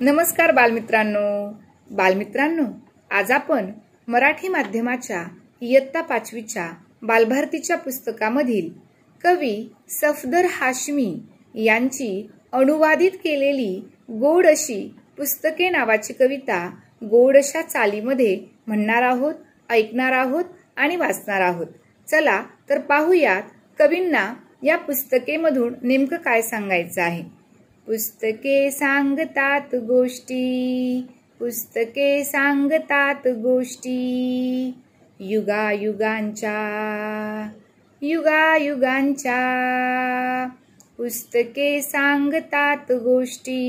नमस्कार बालमित्रांनो बालमित्रांनो आज आपण मराठी माध्यमाच्या इयत्ता पाचवीच्या बालभारतीच्या पुस्तकामधील कवी सफदर हाशमी यांची अनुवादित केलेली गोड अशी पुस्तके नावाची कविता गोड अशा चालीमध्ये म्हणणार आहोत ऐकणार आहोत आणि वाचणार आहोत चला तर पाहूयात कवींना या पुस्तकेमधून नेमकं काय सांगायचं आहे पुस्तके सांगतात गोष्टी पुस्तके सांगतात गोष्टी युगायुगांच्या युगायुगांच्या पुस्तके सांगतात गोष्टी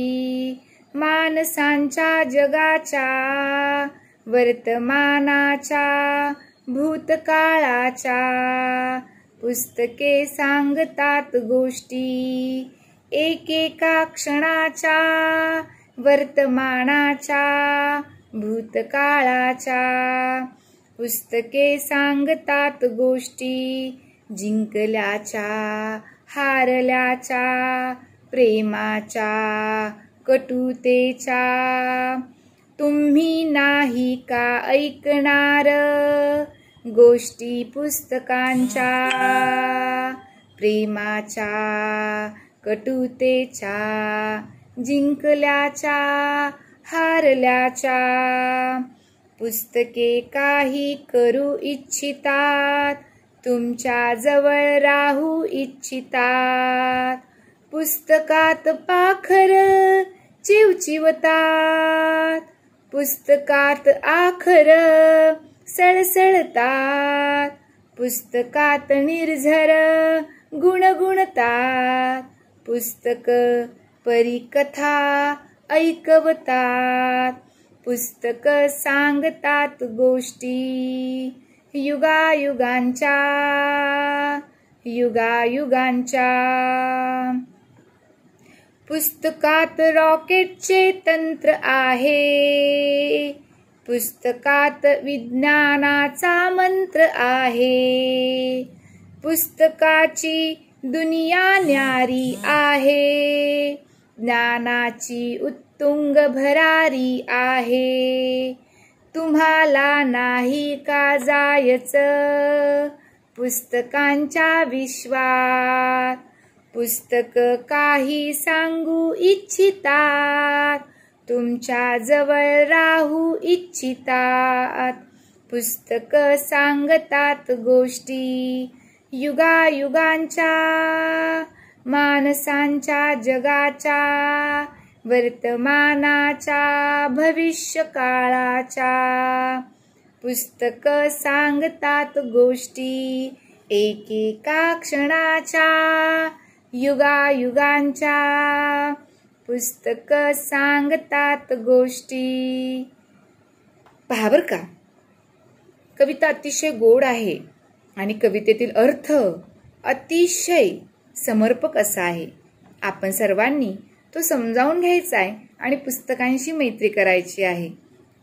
माणसांच्या जगाच्या वर्तमानाच्या भूतकाळाच्या पुस्तके सांगतात गोष्टी एकेका क्षणाच्या वर्तमानाच्या भूतकाळाच्या पुस्तके सांगतात गोष्टी जिंकल्याच्या हारल्याच्या प्रेमाच्या कटुतेच्या तुम्ही नाही का ऐकणार गोष्टी पुस्तकांच्या प्रेमाच्या कटुतेच्या हारल्या हारल्याच्या पुस्तके काही करू इच्छितात तुमच्या जवळ राहू इच्छितात पुस्तकात पाखर चिवचिवतात पुस्तकात आखर सळसळतात पुस्तकात निर्झर गुणगुणतात पुस्तक परिकथा ऐकवतात पुस्तक सांगतात गोष्टी युगायुगांच्या युगायुगांच्या पुस्तकात रॉकेटचे तंत्र आहे पुस्तकात विज्ञानाचा मंत्र आहे पुस्तकाची दुनिया न्यारी आहे ज्ञानाची उत्तुंग भरारी आहे तुम्हाला नाही का जायचं पुस्तकांच्या विश्वात पुस्तक काही सांगू इच्छितात तुमच्या जवळ राहू इच्छितात पुस्तक सांगतात गोष्टी युगायुगांच्या माणसांच्या जगाच्या वर्तमानाच्या भविष्य काळाच्या पुस्तक सांगतात गोष्टी एकेका क्षणाच्या युगायुगांच्या पुस्तक सांगतात गोष्टी पहा बर का कविता अतिशय गोड आहे आणि कवितेतील अर्थ अतिशय समर्पक असा आहे आपण सर्वांनी तो समजावून घ्यायचा आहे आणि पुस्तकांशी मैत्री करायची आहे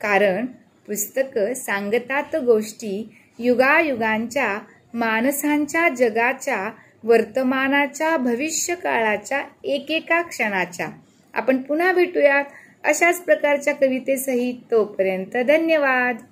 कारण पुस्तकं सांगतात गोष्टी युगायुगांच्या माणसांच्या जगाच्या वर्तमानाच्या भविष्यकाळाच्या एकेका क्षणाच्या आपण पुन्हा भेटूयात अशाच प्रकारच्या कवितेसहित तोपर्यंत धन्यवाद